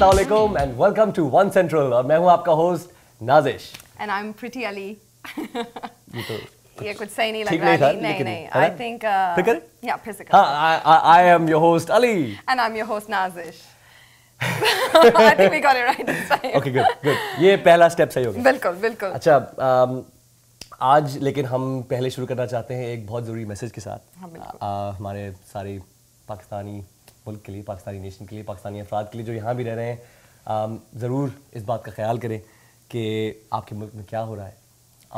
Assalamualaikum and welcome to One Central. और मैं हूं आपका host Nazish And I'm pretty Ali. ये तो ये कुछ सही नहीं लग रहा है. नहीं, नहीं, I think. Physical? Yeah, physical. हाँ, I I am your host Ali. And I'm your host Nazish. I think we got it right this time. Okay, good, good. ये पहला step सही होगा. बिल्कुल, बिल्कुल. अच्छा, आज लेकिन हम पहले शुरू करना चाहते हैं एक बहुत ज़रूरी मैसेज के साथ हमारे सारे पाकिस्तानी मुल्क के लिए पाकिस्तानी नेशन के लिए पाकिस्तानी अफराद के लिए जो यहाँ भी रह रहे हैं ज़रूर इस बात का ख्याल करें कि आपके मुल्क में क्या हो रहा है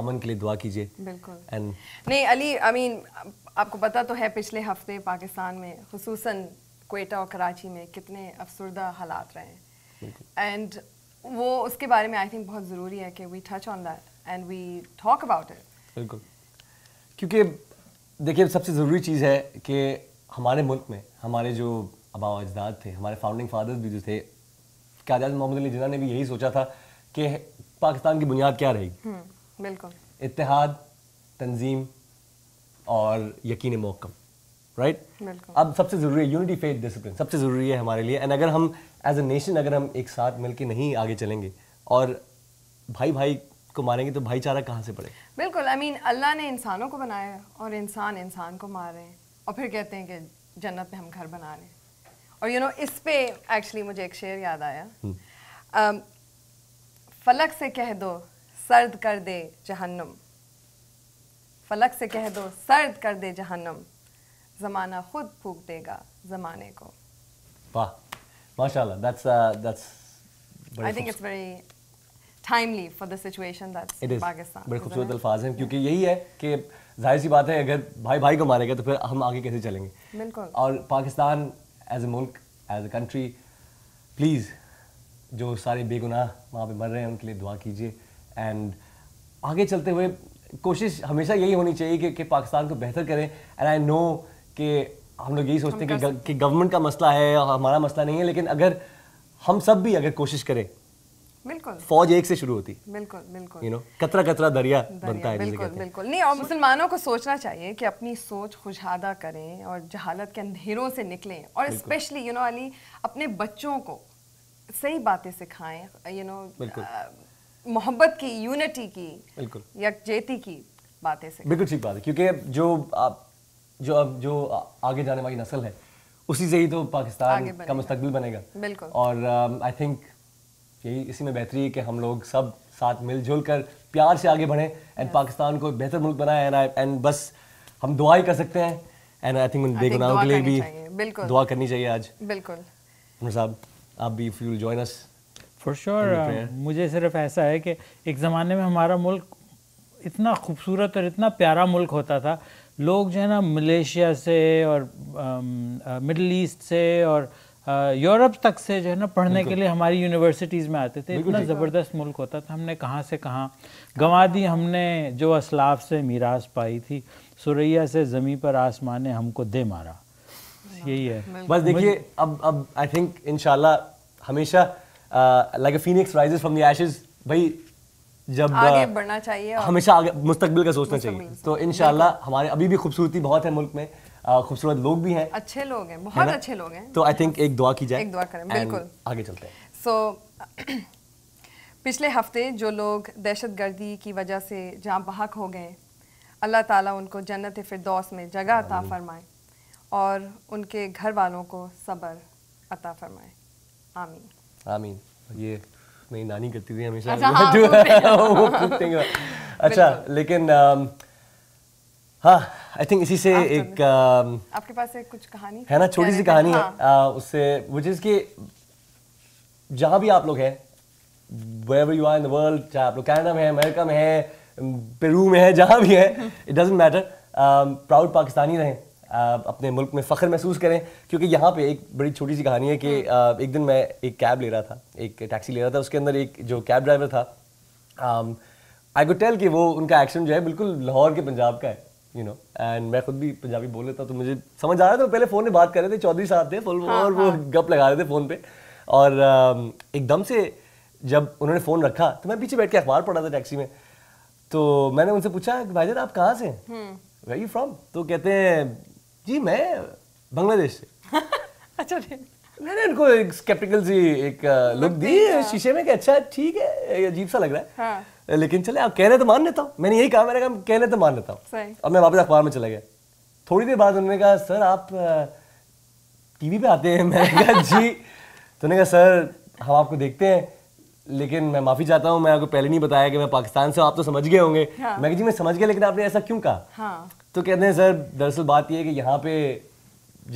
अमन के लिए दुआ कीजिए बिल्कुल And नहीं Ali I I mean mean, आपको पता तो है पिछले हफ्ते पाकिस्तान में खसूस कोयटा और कराची में कितने अफसरदा हालात रहे हैं एंड वो उसके बारे में आई थिंक बहुत ज़रूरी है कि we touch on that and we talk about it बिल्कुल क्योंकि देखिए सबसे ज़रूरी चीज़ है कि हमारे मुल्क में हमारे जो अबाव अजदाद थे हमारे फाउंडिंग फादर्स भी जो थे क्या मोहम्मद अली जिना ने भी यही सोचा था कि पाकिस्तान की बुनियाद क्या रहेगी हम्म, बिल्कुल इतिहाद तंजीम और यकीन मौकम राइट right? अब सबसे ज़रूरी है यूनिटी फेथ डिसिप्लिन सबसे ज़रूरी है हमारे लिए एंड अगर हम एज ए नेशन अगर हम एक साथ मिलकर नहीं आगे चलेंगे और भाई भाई को मारेंगे तो भाईचारा कहाँ से पड़े बिल्कुल आई मीन अल्लाह ने इंसानों को बनाया और इंसान इंसान को मार रहे हैं और फिर कहते हैं कि जन्नत में हम घर बना रहे हैं और यू you नो know, इस पे एक्चुअली मुझे एक शेर याद आया हम्म। um, फलक से कह दो सर्द कर दे जहन्नम फलक से कह दो सर्द कर दे जहन्नम ज़माना खुद फूक देगा ज़माने को वाह माशाल्लाह that's that's I think it's very timely for the situation that's It is. बड़े खूबसूरत अल्फाज हैं क्योंकि यही है कि जाहिर सी बात है अगर भाई भाई को मारेगा तो फिर हम आगे कैसे चलेंगे बिल्कुल और पाकिस्तान एज ए मुल्क एज ए कंट्री प्लीज़ जो सारे बेगुनाह वहाँ पे मर रहे हैं उनके लिए दुआ कीजिए एंड आगे चलते हुए कोशिश हमेशा यही होनी चाहिए कि, कि पाकिस्तान को बेहतर करें एंड आई नो कि हम लोग यही सोचते हैं कि, कि गवर्नमेंट का मसला है और हमारा मसला नहीं है लेकिन अगर हम सब भी अगर कोशिश करें बिल्कुल फौज एक से शुरू होती बिल्कुल बिल्कुल यू नो कतरा कतरा दरिया, बनता है बिल्कुल बिल्कुल नहीं और मुसलमानों को सोचना चाहिए कि अपनी सोच खुशादा करें और जहालत के अंधेरों से निकलें और स्पेशली यू नो अली अपने बच्चों को सही बातें सिखाएं यू नो मोहब्बत की यूनिटी की बिल्कुल यकजेती की बातें सिखाएं बिल्कुल ठीक बात है क्योंकि जो आप जो अब जो आगे जाने वाली नस्ल है उसी से ही तो पाकिस्तान का मुस्तबिल बनेगा बिल्कुल और आई um, थिंक यही इसी में बेहतरी है कि हम लोग सब साथ मिलजुल कर प्यार से आगे बढ़ें एंड yes. पाकिस्तान को बेहतर मुल्क बनाए एंड एंड बस हम दुआ ही कर सकते हैं एंड आई थिंक उन बेगुनाहों के लिए भी बिल्कुल दुआ करनी चाहिए आज बिल्कुल साहब आप भी fuel join us for sure मुझे सिर्फ ऐसा है कि एक ज़माने में हमारा मुल्क इतना खूबसूरत और इतना प्यारा मुल्क होता था लोग जो है ना मलेशिया से और um, uh, मिडल ईस्ट से और यूरोप तक से जो है ना पढ़ने के लिए हमारी यूनिवर्सिटीज़ में आते थे इतना ज़बरदस्त मुल्क होता था हमने कहाँ से कहाँ गंवा दी हमने जो असलाफ से मीरास पाई थी सुरैया से ज़मीन पर आसमान ने हमको दे मारा यही है बस देखिए अब अब आई थिंक इन हमेशा like phoenix rises from the ashes भाई जब आगे बढ़ना चाहिए हमेशा आगे मुस्तकबिल का सोचना चाहिए तो इन हमारे अभी भी खूबसूरती बहुत है मुल्क में खूबसूरत लोग भी हैं अच्छे लोग हैं बहुत है अच्छे लोग हैं तो आई थिंक एक दुआ की जाए एक दुआ करें बिल्कुल आगे चलते हैं सो so, पिछले हफ्ते जो लोग दहशत गर्दी की वजह से जहाँ बहक हो गए अल्लाह ताला उनको जन्नत फिरदौस में जगह अता फरमाए और उनके घर वालों को सब्र अता फरमाए आमीन आमीन ये मेरी नानी करती थी हमेशा अच्छा, हाँ, अच्छा लेकिन हाँ आई थिंक इसी से एक um, आपके पास एक कुछ कहानी है ना छोटी सी कहानी है हाँ। uh, उससे विच इज़ कि जहाँ भी आप लोग हैं wherever you are in the world चाहे आप लोग कैनेडा में है अमेरिका में है पेरू um, में है जहाँ भी है it doesn't matter proud Pakistani रहें uh, अपने मुल्क में फ़ख्र महसूस करें क्योंकि यहाँ पे एक बड़ी छोटी सी कहानी है कि हाँ। uh, एक दिन मैं एक कैब ले रहा था एक टैक्सी ले रहा था उसके अंदर एक जो कैब ड्राइवर था आई गुड टेल कि वो उनका एक्शन जो है बिल्कुल लाहौर के पंजाब का है यू नो एंड मैं खुद भी पंजाबी बोल लेता तो मुझे समझ आ रहा था पहले फ़ोन में बात कर रहे थे चौधरी साहब थे फुल हाँ, और हाँ. वो गप लगा रहे थे फ़ोन पे और um, एकदम से जब उन्होंने फ़ोन रखा तो मैं पीछे बैठ के अखबार पढ़ा था टैक्सी में तो मैंने उनसे पूछा भाई जर आप कहाँ से वे यू फ्रॉम तो कहते हैं जी मैं बांग्लादेश से अच्छा मैंने उनको एक स्केप्टिकल सी एक लुक uh, दी हाँ। शीशे में कि अच्छा ठीक है अजीब सा लग रहा है हाँ। लेकिन चले आप कह रहे तो मान लेता हूँ मैंने यही कहा मैंने कहा कह रहे तो मान लेता हूँ अब मैं वापस अखबार में चला गया थोड़ी देर बाद उन्होंने कहा सर आप टीवी पे आते हैं मैंने कहा जी तो उन्होंने कहा सर हम आपको देखते हैं लेकिन मैं माफी चाहता हूँ मैं आपको पहले नहीं बताया कि मैं पाकिस्तान से आप तो समझ गए होंगे हाँ। मैं जी मैं समझ गया लेकिन आपने ऐसा क्यों कहा हाँ। तो कहते हैं सर दरअसल बात यह है कि यहाँ पे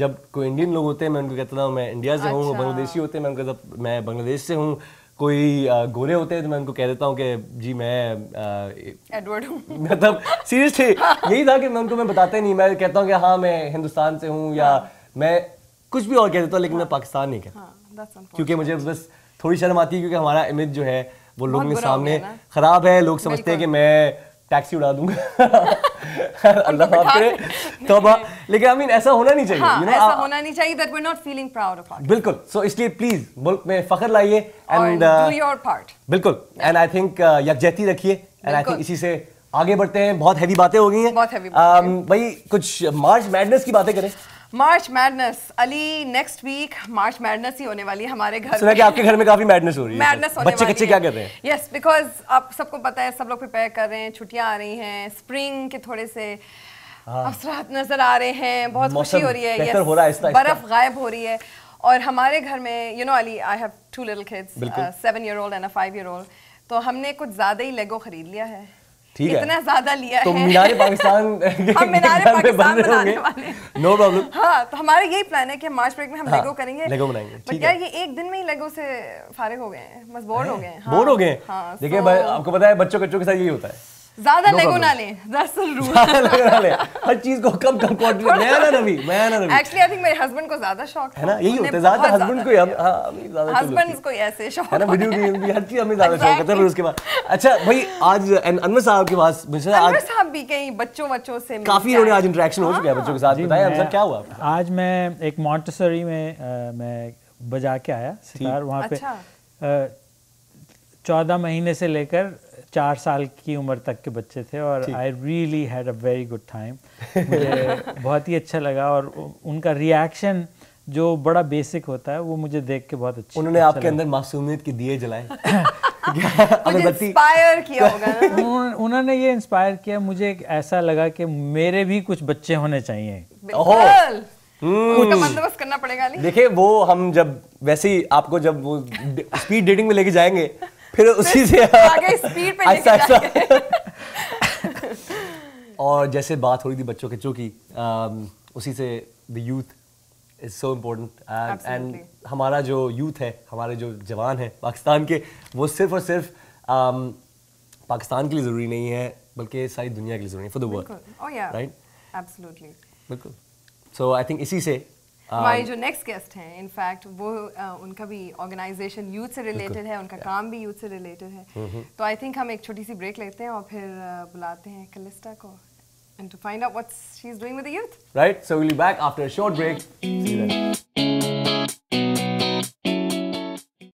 जब कोई इंडियन लोग होते हैं मैं उनको कहता था मैं इंडिया से हूँ अच्छा। बांग्लादेशी होते हैं मैं उनको मैं बांग्लादेश से हूँ कोई गोरे होते हैं तो मैं उनको कह देता हूँ कि जी मैं एडवर्ड हूँ मतलब सीरियसली यही था कि मैं उनको मैं बताते नहीं मैं कहता हूँ कि हाँ मैं हिंदुस्तान से हूँ या हाँ। मैं कुछ भी और कह देता हूँ लेकिन मैं हाँ। पाकिस्तान नहीं कहता हाँ, क्योंकि मुझे बस थोड़ी शर्म आती है क्योंकि हमारा इमेज जो है वो लोगों के सामने ख़राब है लोग समझते हैं कि मैं टैक्सी उड़ा दूंगा अल्लाह माफ करे तो लेकिन आई मीन ऐसा होना नहीं चाहिए यू हाँ, नो ऐसा होना नहीं चाहिए that we are not feeling proud of our बिल्कुल सो इसलिए प्लीज मुल्क में फخر लाइए एंड डू योर पार्ट बिल्कुल एंड आई थिंक यकजहती रखिए एंड आई थिंक इसी से आगे बढ़ते हैं बहुत हैवी बातें हो गई हैं बहुत um, हैवी भाई कुछ मार्च मैडनेस की बातें करें March madness Ali next week March madness ही होने वाली है हमारे घर सुना कि आपके घर में काफी मैडनेस हो रही है मैडनेस होने बच्चे कच्चे क्या कर रहे हैं यस बिकॉज आप सबको पता है सब लोग प्रिपेयर कर रहे हैं छुट्टियां आ रही हैं स्प्रिंग के थोड़े से हाँ। अफसरात नजर आ रहे हैं बहुत खुशी हो रही है yes, हो रहा है बर्फ गायब हो रही है और हमारे घर में you know Ali I have two little kids seven year old and a five year old तो हमने कुछ ज़्यादा ही लेगो खरीद लिया है ठीक है इतना ज्यादा लिया तो मीनार पाकिस्तान हम हाँ, मीनार पाकिस्तान बनाने वाले नो प्रॉब्लम हाँ, तो हमारा यही प्लान है कि मार्च ब्रेक में हम लेगो हाँ, करेंगे लेगो बनाएंगे ठीक है ये एक दिन में ही लेगो से फारिग हो गए हैं बस बोर हो गए हैं बोर हो गए हैं देखिए आपको पता है बच्चों बच्चों के साथ यही होता है ज्यादा लेगो ना ले दैट्स द रूल ज्यादा लेगो ना ले हर चीज को कम कम क्वांटिटी मैं ना रवि मैं ना रवि एक्चुअली आई थिंक मेरे हस्बैंड को ज्यादा शौक है ना यही होता है ज्यादा हस्बैंड को हाँ, ज्यादा को ऐसे शौक है ना वीडियो गेम भी हर चीज हमें ज्यादा शौक है फिर उसके बाद अच्छा भाई आज अनवर साहब के पास मुझे अनवर साहब भी कहीं बच्चों बच्चों से काफी उन्होंने आज इंटरेक्शन हो चुका है हाँ। बच्चों के साथ क्या हुआ आज मैं एक मॉन्टेसरी में मैं बजा के आया सितार वहां पे अच्छा। चौदह महीने से लेकर चार साल की उम्र तक के बच्चे थे और I really had a very good time मुझे बहुत ही अच्छा लगा और उनका रिएक्शन जो बड़ा बेसिक होता है वो मुझे देख के बहुत अच्छा उन्होंने आपके अंदर मासूमियत के दिए जलाए इंस्पायर किया होगा उन्होंने ये इंस्पायर किया मुझे ऐसा लगा कि मेरे भी कुछ बच्चे होने चाहिए हम्म। बंदोबस्त करना पड़ेगा देखिए वो हम जब वैसे ही आपको जब वो स्पीड डेटिंग में लेके जाएंगे फिर उसी से हाँ। आगे स्पीड पे अच्छा, लेके अच्छा। जाएंगे और जैसे बात हो रही थी बच्चों के की उसी से the youth is so important and हमारा जो यूथ है हमारे जो जवान है पाकिस्तान के वो सिर्फ और सिर्फ um, पाकिस्तान के लिए ज़रूरी नहीं है बल्कि सारी दुनिया के लिए ज़रूरी है for the world right absolutely बिल्कुल सो आई थिंक इसी से हमारे um, जो नेक्स्ट गेस्ट हैं इनफैक्ट वो uh, उनका भी ऑर्गेनाइजेशन यूथ से रिलेटेड है उनका काम भी यूथ से रिलेटेड है mm-hmm. तो आई थिंक हम एक छोटी सी ब्रेक लेते हैं और फिर uh, बुलाते हैं कलिस्टा को and to find out what she's doing with the youth. Right, so we'll be back after a short break. See you then.